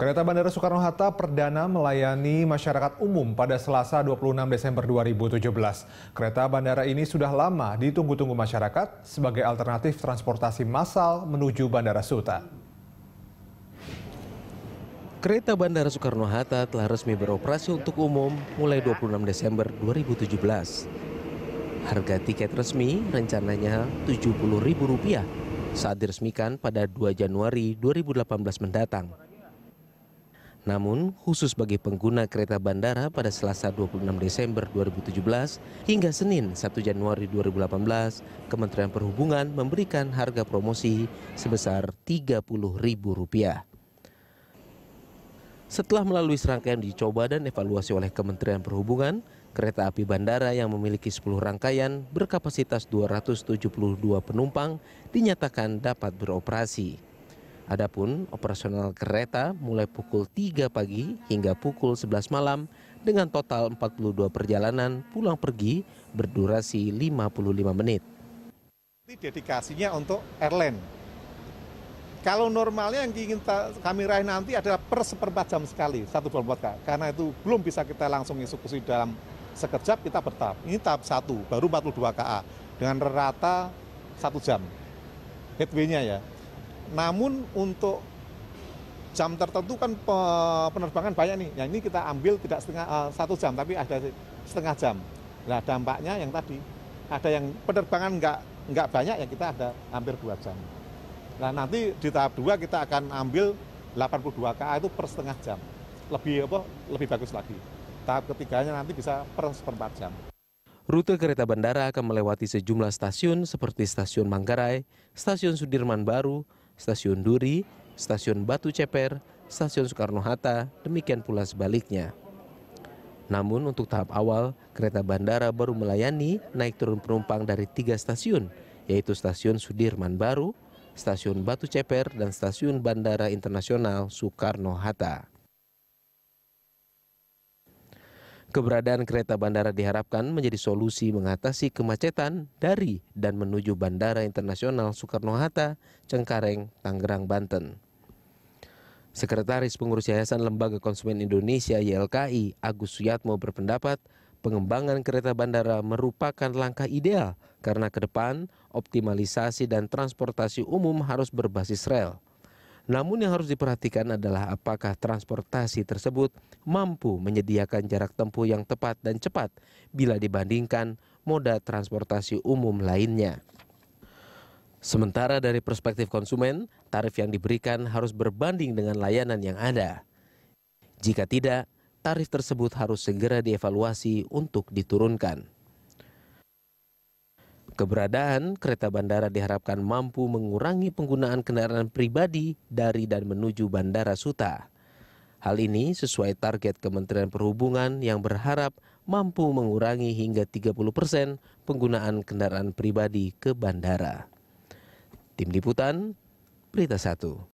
Kereta Bandara Soekarno-Hatta perdana melayani masyarakat umum pada Selasa 26 Desember 2017. Kereta bandara ini sudah lama ditunggu-tunggu masyarakat sebagai alternatif transportasi massal menuju Bandara Suta. Kereta Bandara Soekarno-Hatta telah resmi beroperasi untuk umum mulai 26 Desember 2017. Harga tiket resmi rencananya Rp70.000 saat diresmikan pada 2 Januari 2018 mendatang. Namun, khusus bagi pengguna kereta bandara pada Selasa 26 Desember 2017 hingga Senin 1 Januari 2018, Kementerian Perhubungan memberikan harga promosi sebesar Rp30.000. Setelah melalui serangkaian dicoba dan evaluasi oleh Kementerian Perhubungan, kereta api bandara yang memiliki 10 rangkaian berkapasitas 272 penumpang dinyatakan dapat beroperasi. Adapun operasional kereta mulai pukul 3 pagi hingga pukul 11 malam dengan total 42 perjalanan pulang pergi berdurasi 55 menit. Ini dedikasinya untuk airline. Kalau normalnya yang ingin kami raih nanti adalah per seperempat jam sekali, satu bulan buat Karena itu belum bisa kita langsung eksekusi dalam sekejap, kita bertahap. Ini tahap satu baru 42 KA. Dengan rata satu jam. Headway-nya ya, namun untuk jam tertentu kan penerbangan banyak nih. Yang ini kita ambil tidak setengah uh, satu jam, tapi ada setengah jam. Nah dampaknya yang tadi ada yang penerbangan nggak nggak banyak ya kita ada hampir dua jam. Nah nanti di tahap dua kita akan ambil 82 ka itu per setengah jam. Lebih apa? Lebih bagus lagi. Tahap ketiganya nanti bisa per seperempat jam. Rute kereta bandara akan melewati sejumlah stasiun seperti Stasiun Manggarai, Stasiun Sudirman Baru, Stasiun Duri, Stasiun Batu Ceper, Stasiun Soekarno-Hatta, demikian pula sebaliknya. Namun untuk tahap awal, kereta bandara baru melayani naik turun penumpang dari tiga stasiun, yaitu stasiun Sudirman Baru, stasiun Batu Ceper, dan stasiun Bandara Internasional Soekarno-Hatta. Keberadaan kereta bandara diharapkan menjadi solusi mengatasi kemacetan dari dan menuju Bandara Internasional Soekarno-Hatta, Cengkareng, Tangerang, Banten. Sekretaris Pengurus Yayasan Lembaga Konsumen Indonesia YLKI Agus Suyatmo berpendapat pengembangan kereta bandara merupakan langkah ideal karena ke depan optimalisasi dan transportasi umum harus berbasis rel. Namun yang harus diperhatikan adalah apakah transportasi tersebut mampu menyediakan jarak tempuh yang tepat dan cepat bila dibandingkan moda transportasi umum lainnya. Sementara dari perspektif konsumen, tarif yang diberikan harus berbanding dengan layanan yang ada. Jika tidak, tarif tersebut harus segera dievaluasi untuk diturunkan. Keberadaan kereta bandara diharapkan mampu mengurangi penggunaan kendaraan pribadi dari dan menuju Bandara Suta. Hal ini sesuai target Kementerian Perhubungan yang berharap mampu mengurangi hingga 30 persen penggunaan kendaraan pribadi ke bandara. Tim Liputan, Berita 1.